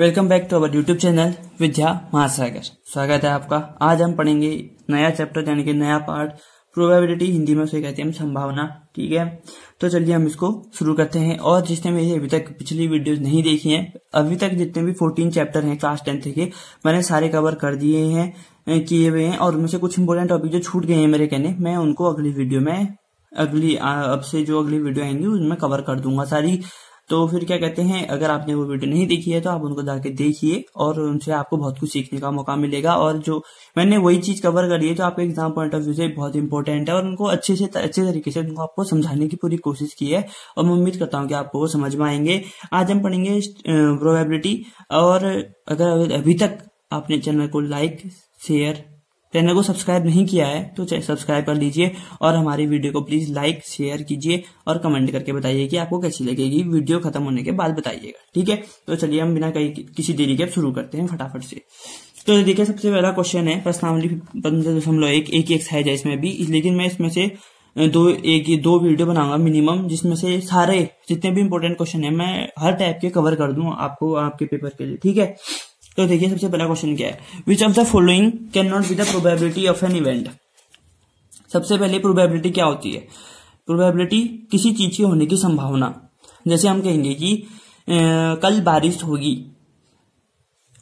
Welcome back to our YouTube channel Vidya Mahasagar स्वागत है आपका आज हम पढ़ेंगे नया चैप्टर यानी कि नया पार्ट प्रोबेबिलिटी हिंदी में उसे कहते हैं संभावना ठीक है तो चलिए हम इसको शुरू करते हैं और जिसने मेरी अभी तक पिछली वीडियोस नहीं देखी हैं अभी तक जितने भी 14 चैप्टर हैं क्लास टेंथ के मैंने सारे कवर कर दिए हैं किए हुए हैं और उनसे कुछ इंपॉर्टेंट टॉपिक जो छूट गए हैं मेरे कहने मैं उनको अगली वीडियो में अगली अब से जो अगली वीडियो आएंगी उनमें कवर कर दूंगा सारी तो फिर क्या कहते हैं अगर आपने वो वीडियो नहीं देखी है तो आप उनको जाके देखिए और उनसे आपको बहुत कुछ सीखने का मौका मिलेगा और जो मैंने वही चीज कवर करी है तो आपके एग्जाम पॉइंट ऑफ व्यू से बहुत इंपॉर्टेंट है और उनको अच्छे से अच्छे तरीके से उनको आपको समझाने की पूरी कोशिश की है और मैं उम्मीद करता हूँ कि आपको वो समझ में आएंगे आज हम पढ़ेंगे प्रोबेबिलिटी और अगर अभी तक आपने चैनल को लाइक शेयर चैनल को सब्सक्राइब नहीं किया है तो सब्सक्राइब कर लीजिए और हमारी वीडियो को प्लीज लाइक शेयर कीजिए और कमेंट करके बताइए कि आपको कैसी लगेगी वीडियो खत्म होने के बाद बताइएगा ठीक है तो चलिए हम बिना कहीं किसी देरी के शुरू करते हैं फटाफट से तो देखिए सबसे पहला क्वेश्चन है प्रश्नावली पंद्रह दशमलव एक एक एक्सरसाइज है इसमें भी लेकिन मैं इसमें से दो एक दो वीडियो बनाऊंगा मिनिमम जिसमें से सारे जितने भी इम्पोर्टेंट क्वेश्चन है मैं हर टाइप के कवर कर दूं आपको आपके पेपर के लिए ठीक है तो देखिए सबसे पहला क्वेश्चन क्या है which of the following can not be the probability of an event सबसे पहले प्रोबेबिलिटी क्या होती है प्रोबेबिलिटी किसी चीज की होने की संभावना जैसे हम कहेंगे कि आ, कल बारिश होगी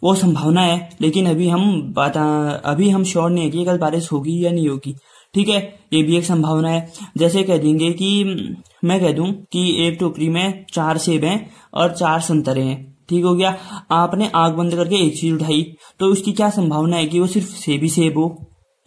वो संभावना है लेकिन अभी हम बता अभी हम श्योर नहीं है कि कल बारिश होगी या नहीं होगी ठीक है ये भी एक संभावना है जैसे कह देंगे कि मैं कह दूं कि एक टोकरी में चार सेब हैं और चार संतरे हैं ठीक हो गया आपने आग बंद करके एक चीज उठाई तो उसकी क्या संभावना है कि वो सिर्फ सेब ही सेब हो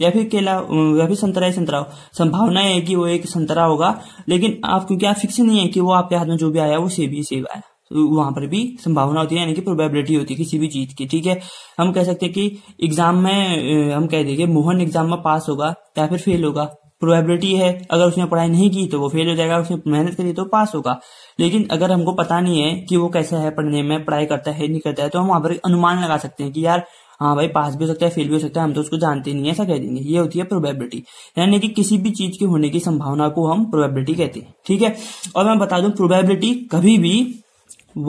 या फिर केला या फिर संतरा ही संतरा हो संभावना है कि वो एक संतरा होगा लेकिन आप क्योंकि आप फिक्स नहीं है कि वो आपके हाथ में जो भी आया वो सेब ही सेब आया तो वहां पर भी संभावना होती है यानी कि प्रोबेबिलिटी होती है किसी भी चीज की ठीक है हम कह सकते हैं कि एग्जाम में हम कह देंगे मोहन एग्जाम में पास होगा या फिर फेल होगा प्रोबेबिलिटी है अगर उसने पढ़ाई नहीं की तो वो फेल हो जाएगा उसने मेहनत करी तो पास होगा लेकिन अगर हमको पता नहीं है कि वो कैसा है पढ़ने में पढ़ाई करता है नहीं करता है तो हम वहां पर अनुमान लगा सकते हैं कि यार हाँ भाई पास भी हो सकता है फेल भी हो सकता है हम तो उसको जानते नहीं ऐसा कह देंगे ये होती है प्रोबेबिलिटी यानी कि किसी भी चीज के होने की संभावना को हम प्रोबेबिलिटी कहते हैं ठीक है और मैं बता दूं प्रोबेबिलिटी कभी भी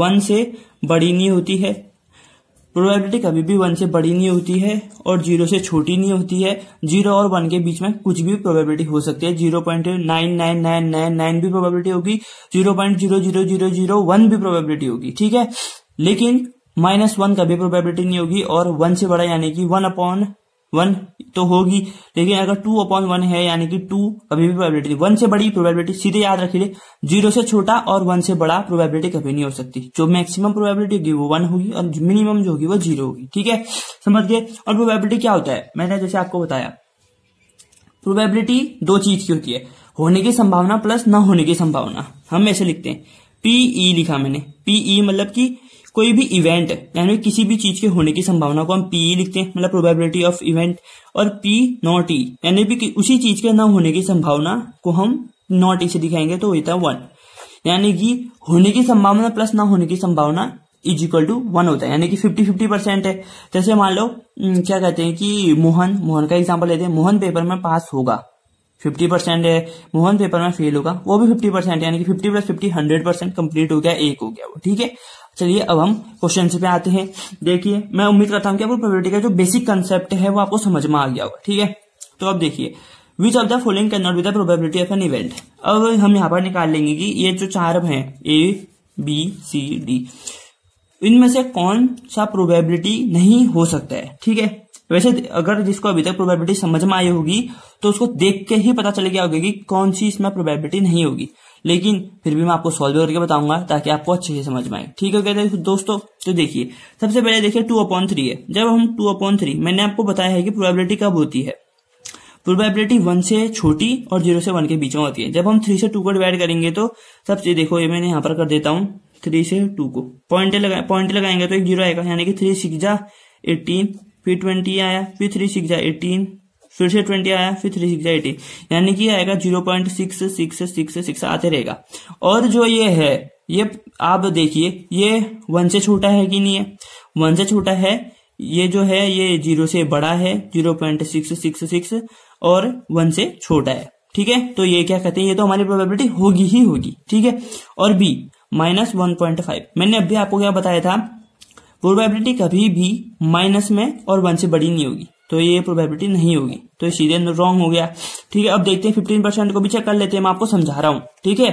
वन से बड़ी नहीं होती है प्रोबेबिलिटी कभी भी वन से बड़ी नहीं होती है और जीरो से छोटी नहीं होती है जीरो और वन के बीच में कुछ भी प्रोबेबिलिटी हो सकती है zero point nine nine nine nine nine भी प्रोबेबिलिटी होगी zero point zero zero zero zero one भी प्रोबेबिलिटी होगी ठीक है लेकिन माइनस वन कभी प्रोबेबिलिटी नहीं होगी और वन से बड़ा यानी कि वन अपॉन वन तो होगी लेकिन अगर टू अपॉन वन है यानी कि टू कभी भी प्रोबेबिलिटी वन से बड़ी प्रोबेबिलिटी सीधे याद रखिए जीरो से छोटा और वन से बड़ा प्रोबेबिलिटी कभी नहीं हो सकती जो मैक्सिमम प्रोबेबिलिटी होगी वो वन होगी और मिनिमम जो होगी वो जीरो होगी ठीक है समझ गए और प्रोबेबिलिटी क्या होता है मैंने जैसे आपको बताया प्रोबेबिलिटी दो चीज की होती है होने की संभावना प्लस ना होने की संभावना हम ऐसे लिखते हैं पीई e लिखा मैंने पीई e मतलब की कोई भी इवेंट यानी किसी भी चीज के होने की संभावना को हम पीई e लिखते हैं मतलब प्रोबेबिलिटी ऑफ इवेंट और पी नॉट ई यानी भी उसी चीज के ना होने की संभावना को हम नॉट ई e से दिखाएंगे तो होता है वन यानी कि होने की संभावना प्लस ना होने की संभावना इज इक्वल टू वन होता है यानी कि फिफ्टी फिफ्टी परसेंट है जैसे मान लो क्या कहते हैं कि मोहन मोहन का एग्जाम्पल लेते हैं मोहन पेपर में पास होगा फिफ्टी परसेंट है मोहन पेपर में फेल होगा वो भी फिफ्टी परसेंट यानी कि fifty plus fifty hundred percent complete हो गया एक हो गया वो ठीक है चलिए अब हम क्वेश्चन पे आते हैं देखिए मैं उम्मीद करता हूं कि आपको प्रोबेबिलिटी का जो बेसिक कंसेप्ट है वो आपको समझ में आ गया होगा ठीक है तो अब देखिए which of the following can not be the probability of an event अब हम यहाँ पर निकाल लेंगे कि ये जो चार हैं ए बी सी डी इनमें से कौन सा प्रोबेबिलिटी नहीं हो सकता है ठीक है वैसे अगर जिसको अभी तक प्रोबेबिलिटी समझ में आई होगी तो उसको देख के ही पता चल गया होगा कि कौन सी इसमें प्रोबेबिलिटी नहीं होगी लेकिन फिर भी मैं आपको सॉल्व करके बताऊंगा ताकि आपको अच्छे से समझ में आए ठीक है कहते दोस्तों तो देखिए सबसे पहले देखिए टू अपॉन थ्री है जब हम टू अपॉन थ्री मैंने आपको बताया है कि प्रोबेबिलिटी कब होती है प्रोबेबिलिटी वन से छोटी और जीरो से वन के बीच में होती है जब हम थ्री से टू को डिवाइड करेंगे तो सबसे देखो ये मैंने यहाँ पर कर देता हूँ थ्री से टू को पॉइंट लगा पॉइंट लगाएंगे तो एक जीरो आएगा यानी कि थ्री सिक्स जा एटीन फिर ट्वेंटी आया फिर थ्री सिक्स जा एटीन फिर से ट्वेंटी आया फिर थ्री सिक्स एटी यानी कि आएगा zero point six six six six आते रहेगा और जो ये है ये आप देखिए ये वन से छोटा है कि नहीं है वन से छोटा है ये जो है ये जीरो से बड़ा है zero point six six six और वन से छोटा है ठीक है तो ये क्या कहते हैं ये तो हमारी प्रोबेबिलिटी होगी ही होगी ठीक है और B minus one point five मैंने अभी आपको क्या बताया था प्रोबेबिलिटी कभी भी माइनस में और वन से बड़ी नहीं होगी तो ये प्रोबेबिलिटी नहीं होगी तो ये सीधे रॉन्ग हो गया ठीक है अब देखते हैं फिफ्टीन परसेंट को भी चेक कर लेते हैं मैं आपको समझा रहा हूं ठीक है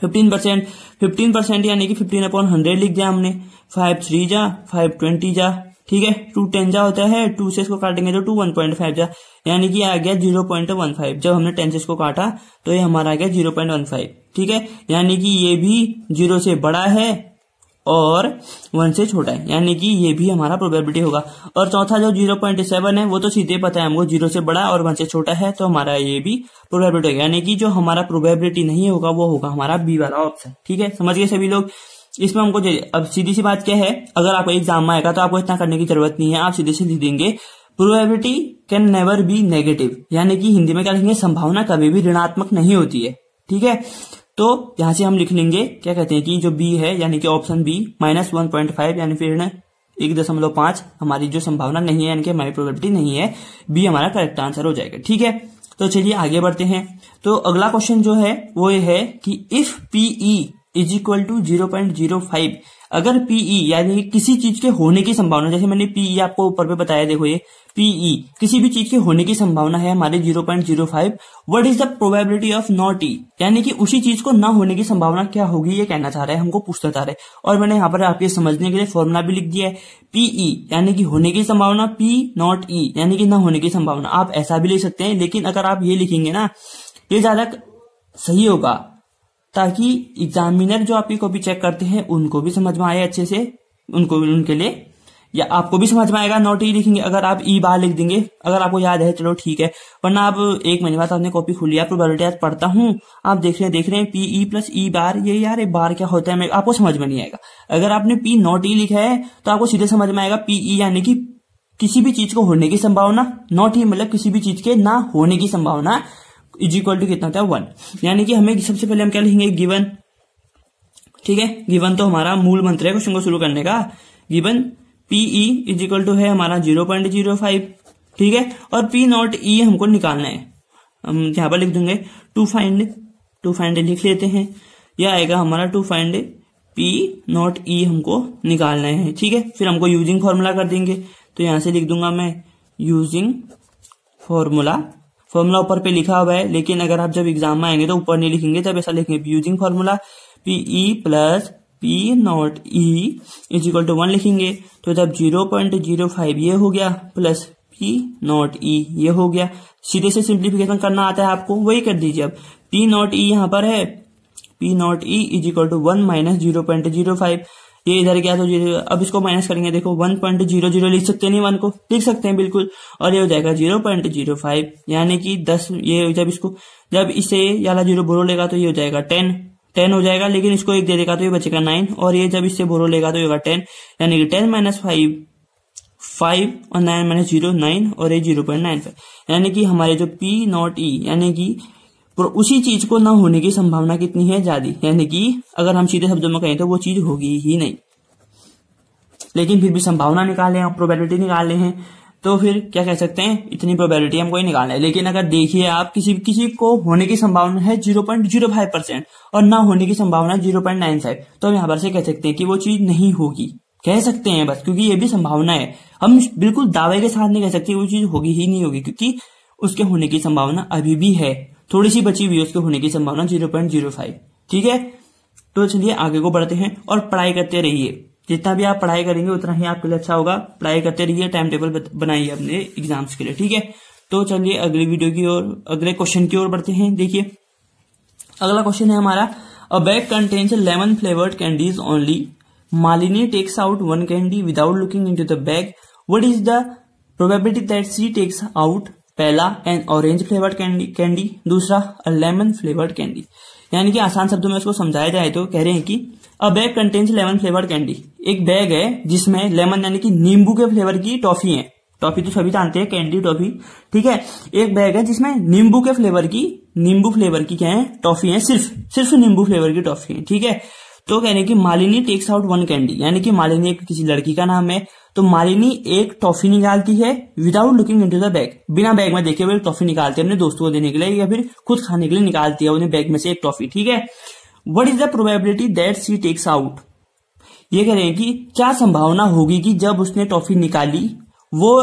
फिफ्टीन परसेंट फिफ्टीन परसेंट यानी कि फिफ्टीन अपॉन हंड्रेड लिख दिया हमने फाइव थ्री जा फाइव ट्वेंटी जा ठीक है टू टेन जा होता है टू से इसको काटेंगे तो टू वन पॉइंट फाइव जा यानी कि आ गया जीरो पॉइंट वन फाइव जब हमने टेन से इसको काटा तो ये हमारा आ गया जीरो पॉइंट वन फाइव ठीक है यानी कि ये भी जीरो से बड़ा है और वन से छोटा है यानी कि ये भी हमारा प्रोबेबिलिटी होगा और चौथा जो जीरो पॉइंट सेवन है वो तो सीधे पता है हमको जीरो से बड़ा और वन से छोटा है तो हमारा ये भी प्रोबेबिलिटी होगा यानी कि जो हमारा प्रोबेबिलिटी नहीं होगा वो होगा हमारा बी वाला ऑप्शन ठीक है समझ गए सभी लोग इसमें हमको अब सीधी सी बात क्या है अगर आपको एग्जाम में आएगा तो आपको इतना करने की जरूरत नहीं है आप सीधे दे देंगे probability can never be negative यानी कि हिंदी में क्या लिखेंगे संभावना कभी भी ऋणात्मक नहीं होती है ठीक है तो यहां से हम लिख लेंगे क्या कहते हैं कि जो बी है यानी कि option B minus one point five यानी फिर एक दशमलव पांच हमारी जो संभावना नहीं है यानी कि हमारी प्रोबेबिलिटी नहीं है बी हमारा करेक्ट आंसर हो जाएगा ठीक है तो चलिए आगे बढ़ते हैं तो अगला क्वेश्चन जो है वो ये है कि if PE is equal to zero point zero five अगर पीई e यानी किसी चीज के होने की संभावना जैसे मैंने पीई e आपको ऊपर पे बताया देखो ये पीई e किसी भी चीज के होने की संभावना है हमारे 0.05 point zero five what is the probability of not E यानी कि उसी चीज को ना होने की संभावना क्या होगी ये कहना चाह रहा है हमको पूछना चाह रहे हैं और मैंने यहाँ पर आपके समझने के लिए फॉर्मुला भी लिख दिया है पीई यानी कि होने की संभावना पी नॉट ई यानी कि ना होने की संभावना आप ऐसा भी लिख सकते हैं लेकिन अगर आप ये लिखेंगे ना ये ज्यादा सही होगा ताकि एग्जामिनर जो आपकी कॉपी चेक करते हैं उनको भी समझ में आए अच्छे से उनको उनके लिए या आपको भी समझ में आएगा नोट ई लिखेंगे अगर आप ई बार लिख देंगे अगर आपको याद है चलो ठीक है वरना आप एक महीने बाद आपने कॉपी खोली आप बेटा पढ़ता हूँ आप देख रहे हैं देख रहे हैं पी ई प्लस ई बार ये यार एक बार क्या होता है आपको समझ में नहीं आएगा अगर आपने पी नॉट ई लिखा है तो आपको सीधे समझ में आएगा पीई e यानी कि किसी भी चीज को होने की संभावना नॉट ई e मतलब किसी भी चीज के ना होने की संभावना इज इक्वल टू कितना था वन यानी कि हमें सबसे पहले हम क्या लिखेंगे गिवन ठीक है गिवन तो हमारा मूल मंत्र है क्वेश्चन को शुरू करने का given PE is equal to है हमारा जीरो पॉइंट जीरो फाइव ठीक है और पी नॉट ई हमको निकालना है हम यहां पर लिख दूंगे टू फाइंड टू फाइंड लिख लेते हैं यह आएगा हमारा to find P not E हमको निकालना है ठीक है फिर हमको यूजिंग फॉर्मूला कर देंगे तो यहां से लिख दूंगा मैं यूजिंग फॉर्मूला फॉर्मूला ऊपर पे लिखा हुआ है लेकिन अगर आप जब एग्जाम में आएंगे तो ऊपर नहीं लिखेंगे तब ऐसा लिखेंगे using formula P E plus P not E is equal to one लिखेंगे तो जब जीरो पॉइंट जीरो फाइव ये हो गया प्लस पी नॉट ई ये हो गया सीधे से सिंप्लीफिकेशन करना आता है आपको वही कर दीजिए अब पी नॉट ई यहाँ पर है P not E is equal to one minus zero point zero five ये इधर गया तो जीरो अब इसको माइनस करेंगे देखो वन पॉइंट जीरो जीरो लिख सकते नहीं वन को लिख सकते हैं बिल्कुल और ये हो जाएगा जीरो पॉइंट जीरो फाइव यानी कि दस ये जब इसको जब इसे याला जीरो बोरो लेगा तो ये हो जाएगा टेन टेन हो जाएगा लेकिन इसको एक दे देगा तो ये बचेगा नाइन और ये जब इससे बोरो लेगा तो ये होगा टेन यानी कि टेन माइनस फाइव फाइव और नाइन माइनस जीरो नाइन और ये जीरो पॉइंट नाइन फाइव यानी कि हमारे जो पी नॉट ई यानी कि पर उसी चीज को ना होने की संभावना कितनी है ज्यादा यानी कि अगर हम सीधे शब्दों में कहें तो वो चीज होगी ही नहीं लेकिन फिर भी संभावना निकाले हैं प्रोबेबिलिटी निकाले हैं तो फिर क्या कह सकते हैं इतनी प्रोबेबिलिटी हमको कोई निकालना है लेकिन अगर देखिए आप किसी किसी को होने की संभावना है zero point zero five percent और ना होने की संभावना जीरो पॉइंट नाइन फाइव तो हम यहां पर से कह सकते हैं कि वो चीज नहीं होगी कह सकते हैं बस क्योंकि ये भी संभावना है हम बिल्कुल दावे के साथ नहीं कह सकते वो चीज होगी ही नहीं होगी क्योंकि उसके होने की संभावना अभी भी है थोड़ी सी बची हुई उसके होने की संभावना जीरो पॉइंट जीरो फाइव ठीक है तो चलिए आगे को बढ़ते हैं और पढ़ाई करते रहिए जितना भी आप पढ़ाई करेंगे उतना ही आपके लिए अच्छा होगा पढ़ाई करते रहिए टाइम टेबल बनाइए अपने एग्जाम्स के लिए ठीक है तो चलिए अगले वीडियो की ओर अगले क्वेश्चन की ओर बढ़ते हैं देखिए अगला क्वेश्चन है हमारा a bag contains lemon flavoured candies only Malini takes out one candy without looking into the bag what is the probability that she takes out पहला an orange flavoured candy candy दूसरा a lemon flavoured candy यानी कि आसान शब्दों में उसको समझाया जाए तो कह रहे हैं कि a bag contains lemon flavoured candy एक बैग है जिसमें लेमन यानी कि नींबू के फ्लेवर की टॉफी है टॉफी तो सभी जानते हैं कैंडी टॉफी ठीक है एक बैग है जिसमें नींबू के फ्लेवर की नींबू फ्लेवर की क्या है टॉफी है सिर्फ सिर्फ नींबू फ्लेवर की टॉफी है ठीक है तो कह रहे हैं कि Malini takes out one candy यानी कि मालिनी एक किसी लड़की का नाम है तो मालिनी एक टॉफी निकालती है without looking into the bag बिना बैग में देखे हुए टॉफी निकालती है अपने दोस्तों को देने के लिए या फिर खुद खाने के लिए निकालती है उन्हें बैग में से एक टॉफी ठीक है what is the probability that she takes out ये कह रहे हैं कि क्या संभावना होगी कि जब उसने टॉफी निकाली वो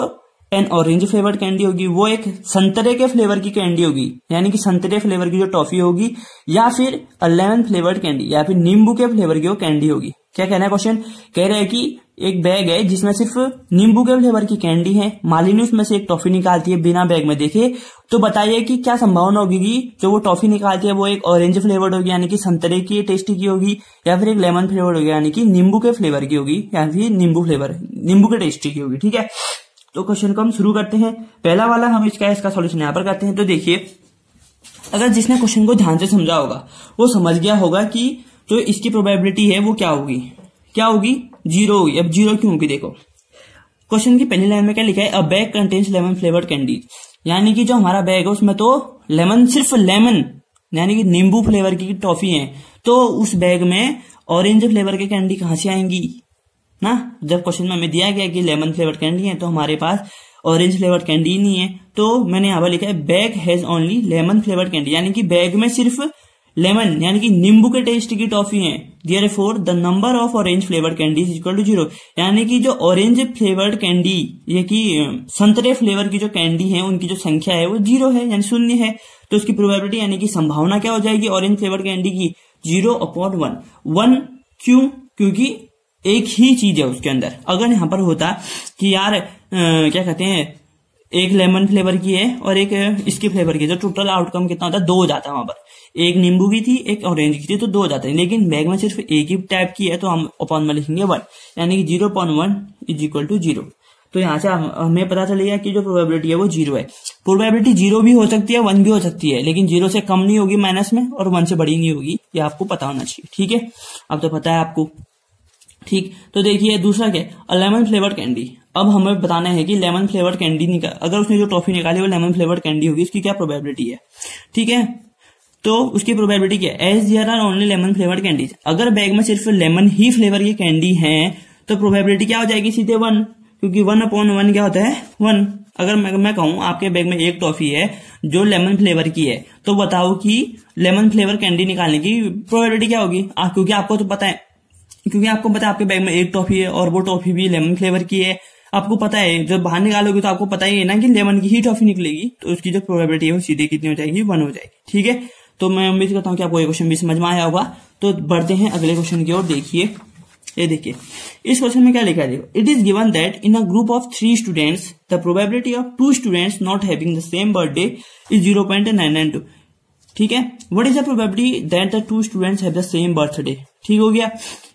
एंड ऑरेंज फ्लेवर कैंडी होगी वो एक संतरे के फ्लेवर की कैंडी होगी यानी कि संतरे फ्लेवर की जो टॉफी होगी या फिर अलेवन फ्लेवर्ड कैंडी या फिर नींबू के फ्लेवर की वो कैंडी होगी क्या कहना है क्वेश्चन कह रहे हैं कि एक बैग है जिसमें सिर्फ नींबू के फ्लेवर की कैंडी है मालिनी उसमें से एक टॉफी निकालती है बिना बैग में देखे तो बताइए कि क्या संभावना होगी कि जो वो टॉफी निकालती है वो एक ऑरेंज फ्लेवर्ड होगी यानी कि संतरे की टेस्टी की होगी या फिर एक लेमन फ्लेवर्ड होगी यानी कि नींबू के फ्लेवर की होगी या फिर नींबू फ्लेवर नींबू के टेस्टी की होगी ठीक है तो क्वेश्चन को हम शुरू करते हैं पहला वाला हम इसका इसका सॉल्यूशन यहां पर करते हैं तो देखिए अगर जिसने क्वेश्चन को ध्यान से समझा होगा वो समझ गया होगा कि जो इसकी प्रोबेबिलिटी है वो क्या होगी क्या होगी जीरो होगी अब जीरो क्यों होगी देखो क्वेश्चन की पहली लाइन में क्या लिखा है a bag contains lemon flavoured candy यानी कि जो हमारा बैग है उसमें तो लेमन सिर्फ लेमन यानी कि नींबू फ्लेवर की टॉफी है तो उस बैग में ऑरेंज फ्लेवर के कैंडी कहां से आएंगी ना जब क्वेश्चन में हमें दिया गया कि लेमन फ्लेवर्ड कैंडी है तो हमारे पास ऑरेंज फ्लेवर्ड कैंडी नहीं है तो मैंने यहां पर लिखा है bag has only lemon flavoured candy यानी कि बैग में सिर्फ लेमन यानी कि नींबू के टेस्ट की टॉफी है therefore the number of orange flavoured candy is equal to zero यानी कि जो ऑरेंज फ्लेवर्ड कैंडी ये कि संतरे फ्लेवर की जो कैंडी है उनकी जो संख्या है वो जीरो है यानी शून्य है तो उसकी प्रोबेबिलिटी यानी कि संभावना क्या हो जाएगी ऑरेंज फ्लेवर कैंडी की जीरो अपॉन वन वन क्यों क्योंकि एक ही चीज है उसके अंदर अगर यहाँ पर होता कि यार आ, क्या कहते हैं एक लेमन फ्लेवर की है और एक इसके फ्लेवर की है तो टोटल आउटकम कितना होता है दो हो जाता है वहां पर एक नींबू की थी एक ऑरेंज की थी तो दो हो जाते हैं लेकिन बैग में सिर्फ एक ही टाइप की है तो हम अपॉन में लिखेंगे वन यानी कि zero upon one is equal to zero तो यहाँ से हमें पता चलेगा कि जो प्रोबेबिलिटी है वो जीरो है प्रोबेबिलिटी जीरो भी हो सकती है वन भी हो सकती है लेकिन जीरो से कम नहीं होगी माइनस में और वन से बड़ी नहीं होगी ये आपको पता होना चाहिए ठीक है अब तो पता है आपको ठीक तो देखिए दूसरा क्या लेमन फ्लेवर कैंडी अब हमें बताना है कि लेमन फ्लेवर कैंडी निकाल अगर उसने जो टॉफी निकाली वो लेमन फ्लेवर कैंडी होगी इसकी क्या प्रोबेबिलिटी है ठीक है तो उसकी प्रोबेबिलिटी क्या है as there are only lemon flavour candies अगर बैग में सिर्फ लेमन ही फ्लेवर की कैंडी है तो प्रोबेबिलिटी क्या हो जाएगी सीधे वन क्योंकि वन अपॉन वन क्या होता है वन अगर मैं मैं कहूं आपके बैग में एक टॉफी है जो लेमन फ्लेवर की है तो बताओ कि लेमन फ्लेवर कैंडी निकालने की प्रोबेबिलिटी क्या होगी क्योंकि आपको तो पता है क्योंकि आपको पता है आपके बैग में एक टॉफी है और वो टॉफी भी लेमन फ्लेवर की है आपको पता है जब बाहर निकालोगे तो आपको पता ही है ना कि लेमन की ही टॉफी निकलेगी तो उसकी जो प्रोबेबिलिटी है वो सीधे कितनी हो जाएगी वन हो जाएगी ठीक है तो मैं उम्मीद करता हूँ कि आपको ये क्वेश्चन भी समझ में आया होगा तो बढ़ते हैं अगले क्वेश्चन की ओर देखिए ये देखिए इस क्वेश्चन में क्या लिखा है it is given that in a group of three students the probability of two students not having the same birthday is zero point nine nine two ठीक है what is the probability that the two students have the same birthday ठीक हो गया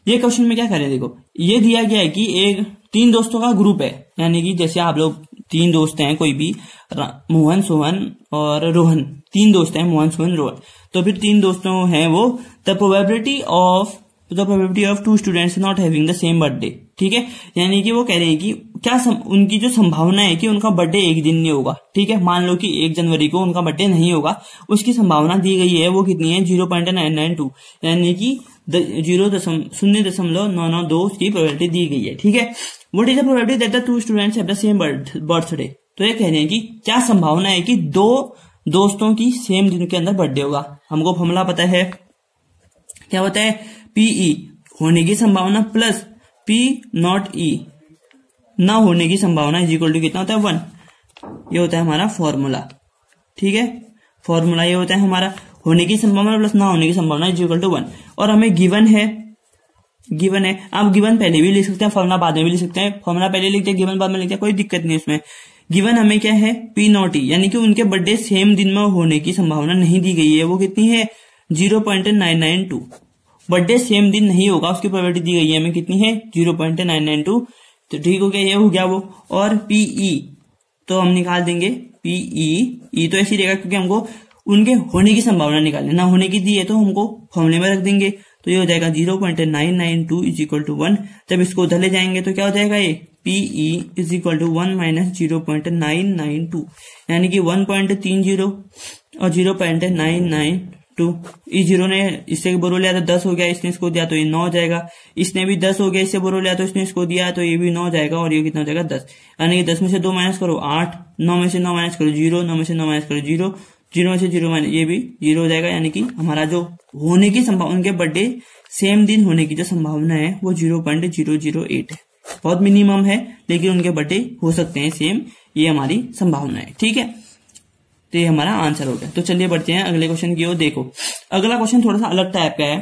ये question में क्या करे देखो ये दिया गया है कि एक तीन दोस्तों का ग्रुप है यानी कि जैसे आप लोग तीन दोस्त हैं कोई भी मोहन सोहन और रोहन तीन दोस्त हैं मोहन सोहन रोहन तो फिर तीन दोस्तों हैं वो the probability of the probability of two students not having the same birthday ठीक है यानी कि वो कह रहे हैं कि क्या सम, उनकी जो संभावना है कि उनका बर्थडे एक दिन नहीं होगा ठीक है मान लो कि एक जनवरी को उनका बर्थडे नहीं होगा उसकी संभावना दी गई है वो कितनी है zero point nine nine two यानी कि जीरो दशम शून्य दशमलव नौ नौ दो उसकी प्रोबेबिलिटी दी गई है ठीक है what is the probability that the two students have the same birthday तो ये कह रहे हैं कि क्या संभावना है कि दो दोस्तों की सेम दिन के अंदर बर्थडे होगा हमको फॉर्मूला पता है क्या होता है पीई e, होने की संभावना प्लस पी नॉट ई ना होने की संभावना इज इक्वल टू कितना होता है वन ये होता है हमारा फॉर्मूला ठीक है फॉर्मूला ये होता है हमारा होने की संभावना प्लस ना होने की संभावना इज इक्वल टू वन और हमें गिवन है गिवन है आप गिवन पहले भी लिख सकते हैं फॉर्मुला बाद में भी लिख सकते हैं फॉर्मुला पहले लिखते हैं गिवन बाद में लिखते हैं कोई दिक्कत नहीं उसमें गिवन हमें क्या है पी नॉट ई यानी कि उनके बर्थडे सेम दिन में होने की संभावना नहीं दी गई है वो कितनी है zero point nine nine two birthday same दिन नहीं होगा उसकी प्रॉबर्टी दी गई है हमें कितनी है zero point nine nine two तो ठीक हो गया ये हो गया वो और पीई e, तो हम निकाल देंगे पीई ई e। e तो ऐसी रहेगा क्योंकि हमको उनके होने की संभावना निकालें ना होने की दी है तो हमको फॉर्मले में रख देंगे तो ये हो जाएगा zero point nine nine two is equal to one जब इसको उधर ले जाएंगे तो क्या हो जाएगा ये PE is equal to one minus zero point nine nine two यानी कि वन पॉइंट तीन जीरो और zero point nine nine two इस जीरो ने इससे बोरो लिया तो दस हो गया इसने इसको दिया तो ये नौ हो जाएगा इसने भी दस हो गया इससे बोरो लिया तो इसने इसको दिया तो ये भी नौ हो जाएगा और ये कितना हो जाएगा दस यानी कि दस में से दो माइनस करो आठ नौ में से नौ माइनस करो जीरो नौ में से नौ माइनस करो जीरो जीरो से जीरो माइनस ये भी जीरो हो जाएगा यानी कि हमारा जो होने की संभावना उनके बर्थडे सेम दिन होने की जो संभावना है वो zero point zero zero eight है बहुत मिनिमम है लेकिन उनके बर्थडे हो सकते हैं सेम ये हमारी संभावना है ठीक है तो ये हमारा आंसर हो गया तो चलिए बढ़ते हैं अगले क्वेश्चन की ओर देखो अगला क्वेश्चन थोड़ा सा अलग टाइप का है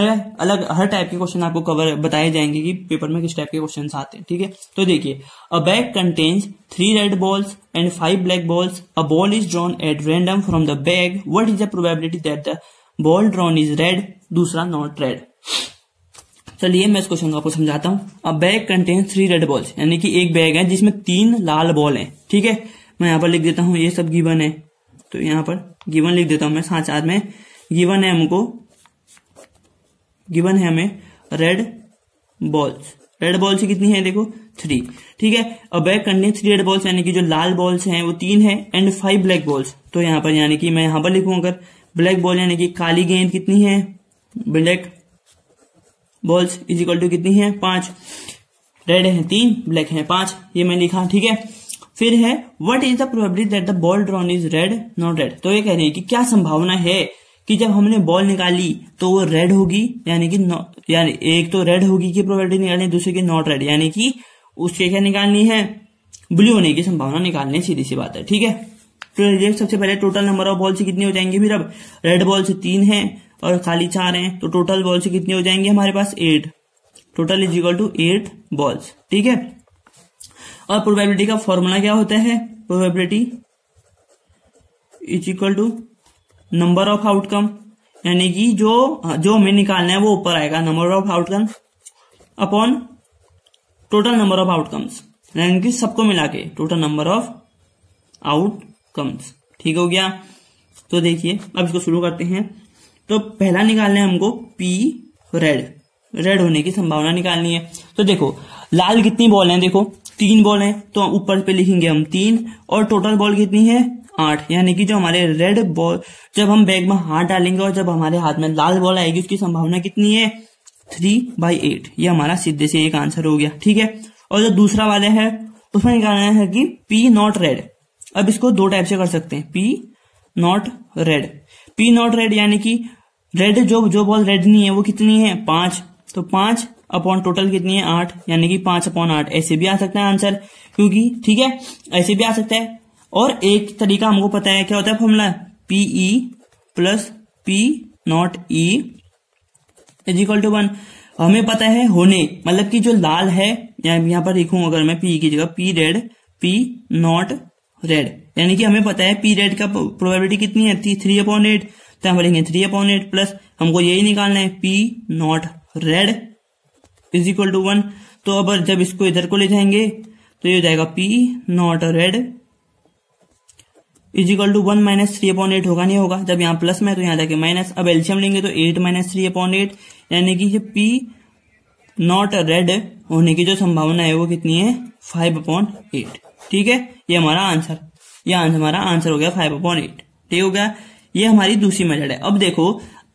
है मतलब अलग हर टाइप के क्वेश्चन आपको कवर बताए जाएंगे कि पेपर में किस टाइप के क्वेश्चन आते हैं ठीक है तो देखिए a bag contains three red balls and five black balls a ball is drawn at random from the bag what is the probability that the ball drawn is red दूसरा not red चलिए मैं इस question को आपको समझाता हूँ a bag contains three red balls यानी कि एक बैग है जिसमें तीन लाल बॉल है ठीक है मैं यहाँ पर लिख देता हूँ ये सब गिवन है तो यहाँ पर गिवन लिख देता हूँ मैं साथ साथ में गिवन है हमको गिवन है हमें रेड बॉल्स रेड बॉल्स कितनी है देखो थ्री ठीक है अब बैक करने थ्री रेड बॉल्स यानी कि जो लाल बॉल्स हैं वो तीन है एंड फाइव ब्लैक बॉल्स तो यहां पर यानी कि मैं यहां पर लिखू अगर ब्लैक बॉल यानी कि काली गेंद कितनी है black balls is equal to कितनी है पांच रेड है तीन ब्लैक है पांच ये मैं लिखा ठीक है फिर है what is the probability that the ball drawn is red not red तो ये कह रहे हैं कि क्या संभावना है कि जब हमने बॉल निकाली तो वो रेड होगी यानी कि यानी एक तो रेड होगी की प्रोबेबिलिटी निकालनी दूसरे की नॉट रेड यानी कि उसके क्या निकालनी है ब्लू होने की संभावना निकालनी है सीधी सी बात है ठीक है तो सबसे पहले टोटल नंबर ऑफ बॉल से कितनी हो जाएंगे फिर अब रेड बॉल से तीन है और खाली चार हैं तो टोटल बॉल से कितनी हो जाएंगे हमारे पास eight total is equal to eight balls ठीक है और प्रोबेबिलिटी का फॉर्मूला क्या होता है probability is equal to number of outcome यानी कि जो जो हमें निकालना है वो ऊपर आएगा number of outcome upon total number of outcomes यानी कि सबको मिला के टोटल नंबर ऑफ आउटकम्स ठीक हो गया तो देखिए अब इसको शुरू करते हैं तो पहला निकालना है हमको पी रेड रेड होने की संभावना निकालनी है तो देखो लाल कितनी बॉल है देखो तीन बॉल है तो ऊपर पे लिखेंगे हम तीन और टोटल बॉल कितनी है आठ यानी कि जो हमारे रेड बॉल जब हम बैग में हाथ डालेंगे और जब हमारे हाथ में लाल बॉल आएगी उसकी संभावना कितनी है थ्री बाई एट ये हमारा सीधे से एक आंसर हो गया ठीक है और जो दूसरा वाले है उसमें निकालना है कि पी नॉट रेड अब इसको दो टाइप से कर सकते हैं P not red P not red यानी कि रेड जो जो बॉल रेड नहीं है वो कितनी है पांच तो पांच अपॉन टोटल कितनी है आठ यानी कि पांच अपॉन आठ ऐसे भी आ सकता है आंसर क्योंकि ठीक है ऐसे भी आ सकता है और एक तरीका हमको पता है क्या होता है formula P E plus P not E is equal to one हमें पता है होने मतलब कि जो लाल है यहां पर लिखूं अगर मैं पी की जगह P red P not red यानी कि हमें पता है पी रेड का प्रोबेबिलिटी कितनी है थ्री अपॉन एट तो हम लिखेंगे थ्री अपॉन एट प्लस हमको यही निकालना है P not red is equal to one तो अब जब इसको इधर को ले जाएंगे तो ये हो जाएगा P not red is equal to one minus three upon eight होगा नहीं होगा जब यहाँ प्लस में तो यहाँ जाके माइनस अब एल्शियम लेंगे तो eight minus three upon eight यानी कि पी नॉट रेड होने की जो संभावना है वो कितनी है फाइव अपॉइंट एट ठीक है ये हमारा आंसर यह हमारा आंसर हो गया फाइव अपॉइंट एट ठीक हो गया ये हमारी दूसरी मेथड है अब देखो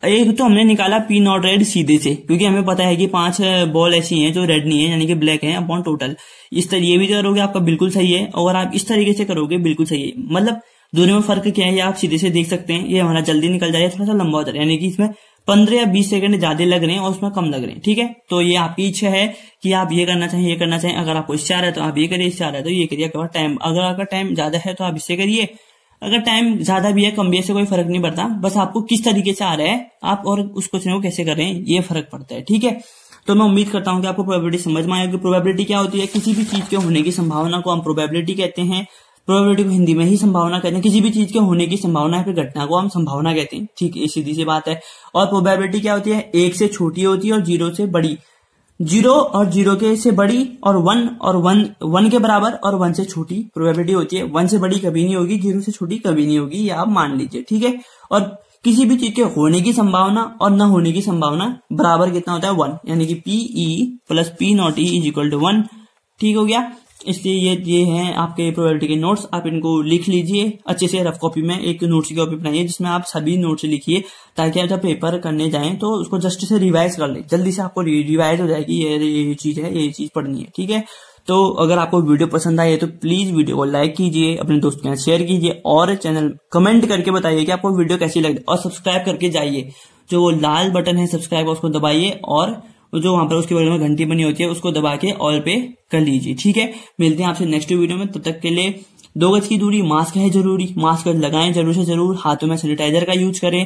एक तो हमने निकाला पी नॉट रेड सीधे से क्योंकि हमें पता है कि पांच बॉल ऐसी हैं जो रेड नहीं है यानी कि ब्लैक है अपॉन टोटल इस तरह ये भी करोगे आपका बिल्कुल सही है और आप इस तरीके से करोगे बिल्कुल सही है मतलब दोनों में फर्क क्या है ये आप सीधे से देख सकते हैं ये हमारा जल्दी निकल जाए थोड़ा सा लंबा होता है यानी कि इसमें पंद्रह या बीस सेकंड ज्यादा लग रहे हैं और उसमें कम लग रहे हैं ठीक है तो ये आपकी इच्छा है कि आप ये करना चाहें ये करना चाहें अगर आपको इच्छा रहा है तो आप ये करिए इच्छा रहा है तो ये करिए टाइम अगर आपका टाइम ज्यादा है तो आप इससे करिए अगर टाइम ज्यादा भी है कम भी है कोई फर्क नहीं पड़ता बस आपको किस तरीके से आ रहा है आप और उस क्वेश्चन को कैसे कर रहे हैं ये फर्क पड़ता है ठीक है तो मैं उम्मीद करता हूं कि आपको प्रोबेबिलिटी समझ में आएगी प्रोबेबिलिटी क्या होती है किसी भी चीज के होने की संभावना को हम प्रोबेबिलिटी कहते हैं को हिंदी में ही संभावना कहते हैं किसी भी चीज के होने की संभावना है फिर घटना को हम संभावना कहते हैं ठीक है सीधी सी बात है और प्रोबेबिलिटी क्या होती है एक से छोटी होती है और जीरो से बड़ी जीरो और जीरो के से बड़ी और वन और वन वन के बराबर और वन से छोटी प्रोबेबिलिटी होती है वन से बड़ी कभी नहीं होगी जीरो से छोटी कभी नहीं होगी ये आप मान लीजिए ठीक है और किसी भी चीज के होने की संभावना और न होने की संभावना बराबर कितना होता है वन यानी कि P E plus P not E is equal to one ठीक हो गया इसलिए ये ये हैं आपके प्रोबेबिलिटी के नोट्स आप इनको लिख लीजिए अच्छे से रफ कॉपी में एक नोट्स की कॉपी बनाइए जिसमें आप सभी नोट्स लिखिए ताकि आप जब पेपर करने जाएं तो उसको जस्ट से रिवाइज कर लें जल्दी से आपको रिवाइज हो जाएगी ये ये चीज़ है ये चीज़ पढ़नी है ठीक है तो अगर आपको वीडियो पसंद आए तो प्लीज वीडियो को लाइक कीजिए अपने दोस्तों के साथ शेयर कीजिए और चैनल कमेंट करके बताइए कि आपको वीडियो कैसी लगे और सब्सक्राइब करके जाइए जो वो लाल बटन है सब्सक्राइब उसको दबाइए और जो वहां पर उसके बगल में घंटी बनी होती है उसको दबा के ऑल पे कर लीजिए ठीक है मिलते हैं आपसे नेक्स्ट वीडियो में तब तक के लिए दो गज की दूरी मास्क है जरूरी मास्क लगाएं जरूर से जरूर हाथों में सैनिटाइजर का यूज करें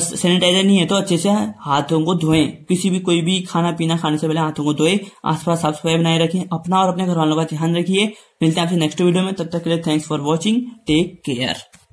सैनिटाइजर नहीं है तो अच्छे से हाथों को धोएं किसी भी कोई भी खाना पीना खाने से पहले हाथों को धोए आसपास साफ सफाई बनाए रखें अपना और अपने घर वालों का ध्यान रखिए मिलते हैं आपसे नेक्स्ट वीडियो में तब तक के लिए thanks for watching take care